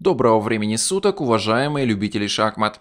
Доброго времени суток, уважаемые любители шахмат.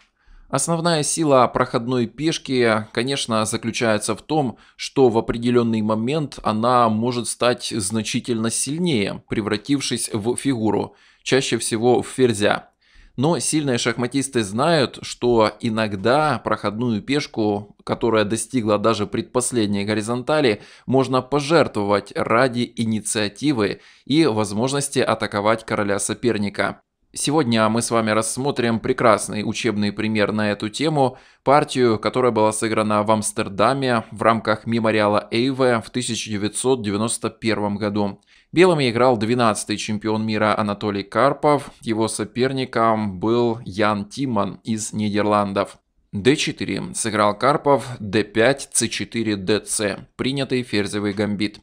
Основная сила проходной пешки, конечно, заключается в том, что в определенный момент она может стать значительно сильнее, превратившись в фигуру, чаще всего в ферзя. Но сильные шахматисты знают, что иногда проходную пешку, которая достигла даже предпоследней горизонтали, можно пожертвовать ради инициативы и возможности атаковать короля соперника. Сегодня мы с вами рассмотрим прекрасный учебный пример на эту тему, партию, которая была сыграна в Амстердаме в рамках мемориала Эйве в 1991 году. Белыми играл 12-й чемпион мира Анатолий Карпов, его соперником был Ян Тиман из Нидерландов. d4 сыграл Карпов, d5, c4, dc, принятый ферзевый гамбит.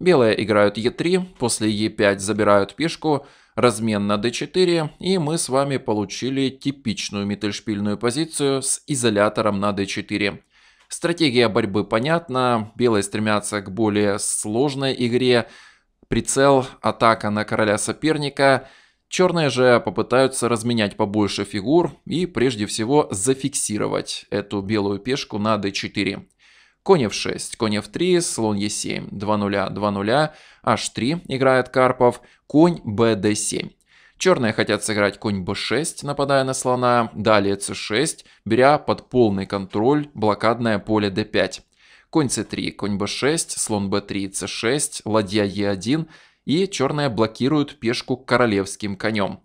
Белые играют e3, после e5 забирают пешку, размен на d4, и мы с вами получили типичную метельшпильную позицию с изолятором на d4. Стратегия борьбы понятна, белые стремятся к более сложной игре, прицел, атака на короля соперника. Черные же попытаются разменять побольше фигур и прежде всего зафиксировать эту белую пешку на d4. Конь f6, конь f3, слон e7, 2 0, 2 0, h3 играет Карпов, конь bd7. Черные хотят сыграть конь b6, нападая на слона, далее c6, беря под полный контроль блокадное поле d5. Конь c3, конь b6, слон b3, c6, ладья e1 и черные блокируют пешку королевским конем.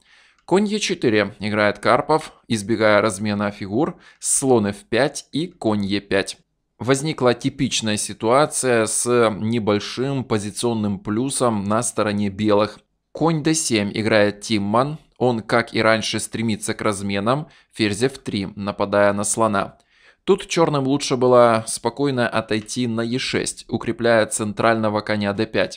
Конь e4 играет Карпов, избегая размена фигур, слон f5 и конь e5 возникла типичная ситуация с небольшим позиционным плюсом на стороне белых. Конь d7 играет Тимман. Он, как и раньше, стремится к разменам. Ферзь f3, нападая на слона. Тут черным лучше было спокойно отойти на e6, укрепляя центрального коня d5.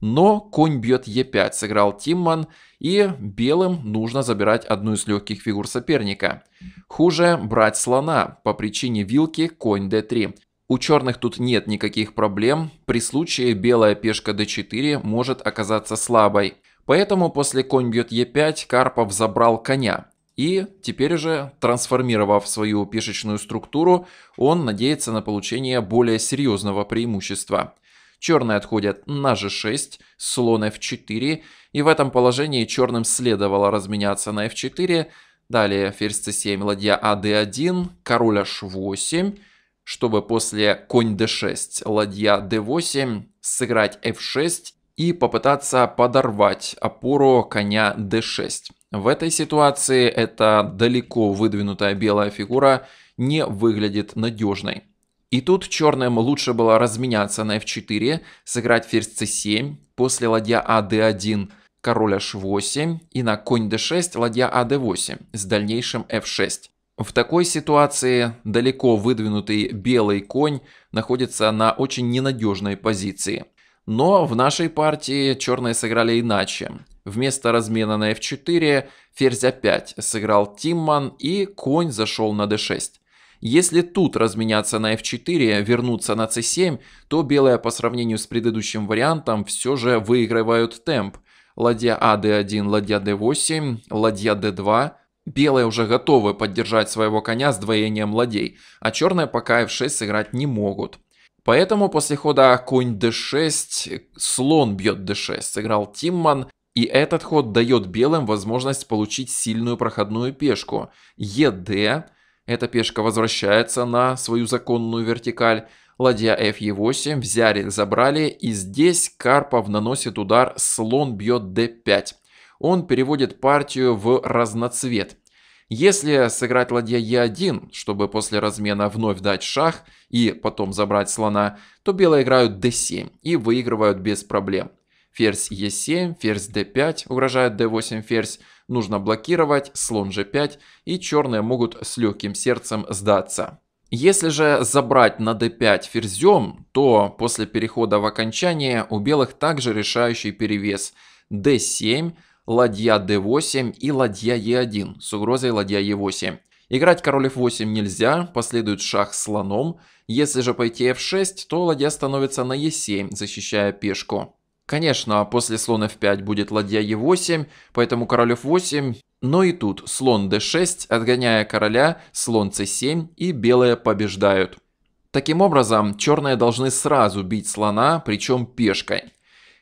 Но конь бьет e5, сыграл Тимман, и белым нужно забирать одну из легких фигур соперника. Хуже брать слона по причине вилки конь d3. У черных тут нет никаких проблем, при случае белая пешка d4 может оказаться слабой. Поэтому после конь бьет e5 Карпов забрал коня. И теперь же, трансформировав свою пешечную структуру, он надеется на получение более серьезного преимущества. Черные отходят на g6, слон f4, и в этом положении черным следовало разменяться на f4, далее ферзь c7, ладья ad1, а король h8, чтобы после конь d6, ладья d8 сыграть f6 и попытаться подорвать опору коня d6. В этой ситуации эта далеко выдвинутая белая фигура не выглядит надежной. И тут черным лучше было разменяться на f4, сыграть ферзь c7, после ладья а 1 король h8 и на конь d6 ладья а 8 с дальнейшим f6. В такой ситуации далеко выдвинутый белый конь находится на очень ненадежной позиции. Но в нашей партии черные сыграли иначе. Вместо размена на f4, ферзь a5 сыграл Тимман и конь зашел на d6. Если тут разменяться на f4, вернуться на c7, то белые по сравнению с предыдущим вариантом все же выигрывают темп. Ладья а 1 ладья d8, ладья d2, Белые уже готовы поддержать своего коня с двоением ладей, а черные пока f6 сыграть не могут. Поэтому после хода конь d6, слон бьет d6, сыграл Тимман, и этот ход дает белым возможность получить сильную проходную пешку. ед, эта пешка возвращается на свою законную вертикаль, ладья f e8, взяли, забрали, и здесь Карпов наносит удар, слон бьет d5 он переводит партию в разноцвет. Если сыграть ладья Е1, чтобы после размена вновь дать шах и потом забрать слона, то белые играют D7 и выигрывают без проблем. Ферзь Е7, ферзь d5, угрожает d8 ферзь, нужно блокировать, слон g5 и черные могут с легким сердцем сдаться. Если же забрать на d5 ферзем, то после перехода в окончание у белых также решающий перевес d7, ладья d8 и ладья e1 с угрозой ладья e8. Играть король f8 нельзя, последует шах слоном. Если же пойти f6, то ладья становится на e7, защищая пешку. Конечно, после слона f5 будет ладья e8, поэтому король f8. Но и тут слон d6, отгоняя короля, слон c7 и белые побеждают. Таким образом, черные должны сразу бить слона, причем пешкой.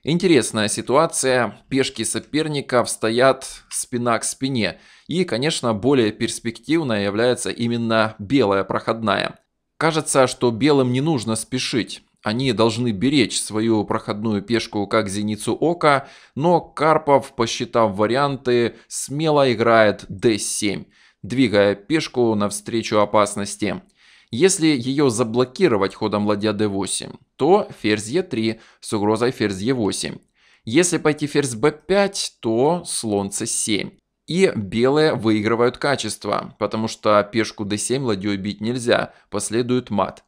Интересная ситуация. Пешки соперников стоят спина к спине. И, конечно, более перспективной является именно белая проходная. Кажется, что белым не нужно спешить. Они должны беречь свою проходную пешку как зеницу ока, но Карпов, посчитав варианты, смело играет d7, двигая пешку навстречу опасности. Если ее заблокировать ходом ладья d8, то ферзь e3 с угрозой ферзь e8. Если пойти ферзь b5, то слон c7. И белые выигрывают качество, потому что пешку d7 ладьей бить нельзя, последует мат.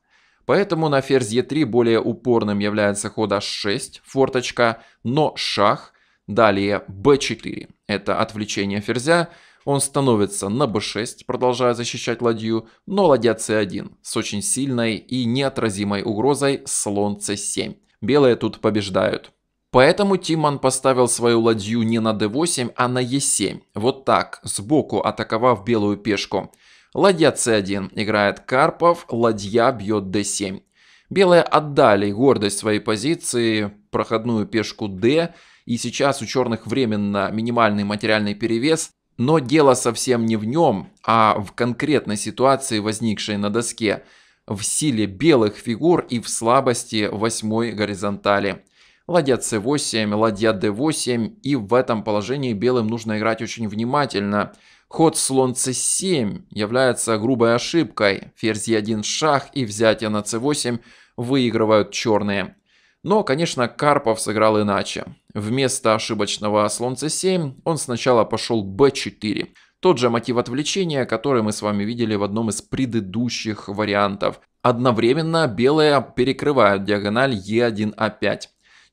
Поэтому на ферзь e3 более упорным является ход h6, форточка, но шах, далее b4. Это отвлечение ферзя, он становится на b6, продолжая защищать ладью, но ладья c1 с очень сильной и неотразимой угрозой слон c7. Белые тут побеждают. Поэтому Тиман поставил свою ладью не на d8, а на e7. Вот так, сбоку атаковав белую пешку. Ладья c1 играет Карпов, ладья бьет d7. Белые отдали гордость своей позиции, проходную пешку d, и сейчас у черных временно минимальный материальный перевес, но дело совсем не в нем, а в конкретной ситуации, возникшей на доске, в силе белых фигур и в слабости восьмой горизонтали. Ладья c8, ладья d8, и в этом положении белым нужно играть очень внимательно. Ход слон c7 является грубой ошибкой. Ферзь e1 шах и взятие на c8 выигрывают черные. Но, конечно, Карпов сыграл иначе. Вместо ошибочного слонца 7 он сначала пошел b4. Тот же мотив отвлечения, который мы с вами видели в одном из предыдущих вариантов. Одновременно белые перекрывают диагональ e1 a5. А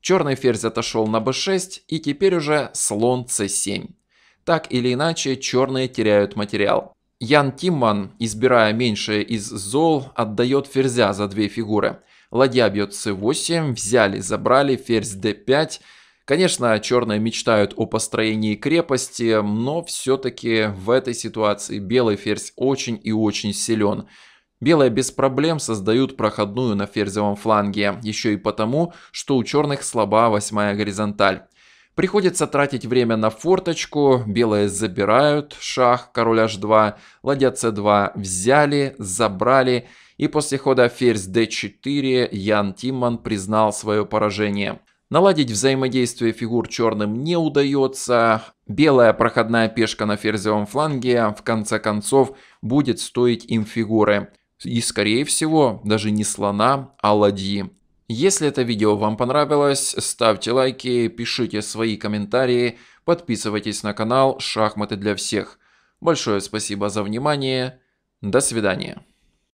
Черный ферзь отошел на b6 и теперь уже слон c7. Так или иначе, черные теряют материал. Ян Тимман, избирая меньшее из зол, отдает ферзя за две фигуры – Ладья бьет c8, взяли, забрали, ферзь d5. Конечно, черные мечтают о построении крепости, но все-таки в этой ситуации белый ферзь очень и очень силен. Белые без проблем создают проходную на ферзевом фланге, еще и потому, что у черных слаба восьмая горизонталь. Приходится тратить время на форточку, белые забирают шах, король h2, ладья c2, взяли, забрали и после хода ферзь d4 Ян Тимман признал свое поражение. Наладить взаимодействие фигур черным не удается. Белая проходная пешка на ферзевом фланге в конце концов будет стоить им фигуры. И скорее всего даже не слона, а ладьи. Если это видео вам понравилось, ставьте лайки, пишите свои комментарии, подписывайтесь на канал «Шахматы для всех». Большое спасибо за внимание. До свидания.